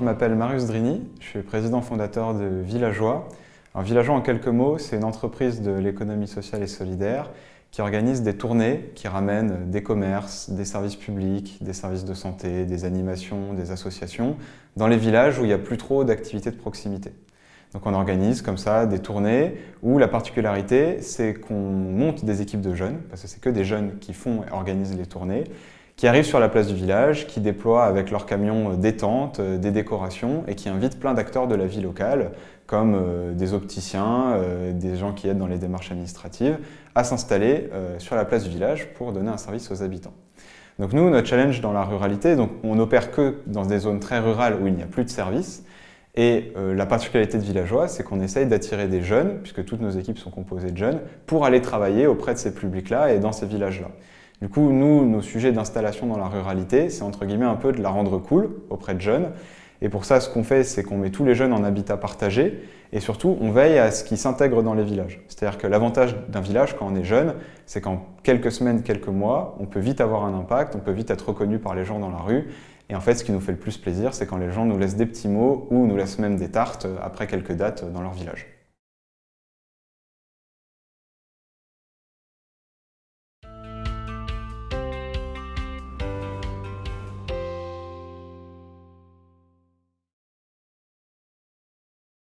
Je m'appelle Marius Drini, je suis président fondateur de Villageois. Un Villageois, en quelques mots, c'est une entreprise de l'économie sociale et solidaire qui organise des tournées qui ramènent des commerces, des services publics, des services de santé, des animations, des associations dans les villages où il n'y a plus trop d'activités de proximité. Donc on organise comme ça des tournées où la particularité c'est qu'on monte des équipes de jeunes, parce que c'est que des jeunes qui font et organisent les tournées, qui arrivent sur la place du village, qui déploient avec leurs camions euh, des tentes, euh, des décorations et qui invitent plein d'acteurs de la vie locale, comme euh, des opticiens, des gens qui aident dans les démarches administratives, à s'installer sur la place du village pour donner un service aux habitants. Donc nous, notre challenge dans la ruralité, donc on n'opère que dans des zones très rurales où il n'y a plus de services, et la particularité de Villageois, c'est qu'on essaye d'attirer des jeunes, puisque toutes nos équipes sont composées de jeunes, pour aller travailler auprès de ces publics-là et dans ces villages-là. Du coup, nous, nos sujets d'installation dans la ruralité, c'est entre guillemets un peu de la rendre cool auprès de jeunes. Et pour ça, ce qu'on fait, c'est qu'on met tous les jeunes en habitat partagé et surtout, on veille à ce qu'ils s'intègrent dans les villages. C'est-à-dire que l'avantage d'un village quand on est jeune, c'est qu'en quelques semaines, quelques mois, on peut vite avoir un impact, on peut vite être reconnu par les gens dans la rue. Et en fait, ce qui nous fait le plus plaisir, c'est quand les gens nous laissent des petits mots ou nous laissent même des tartes euh, après quelques dates euh, dans leur village.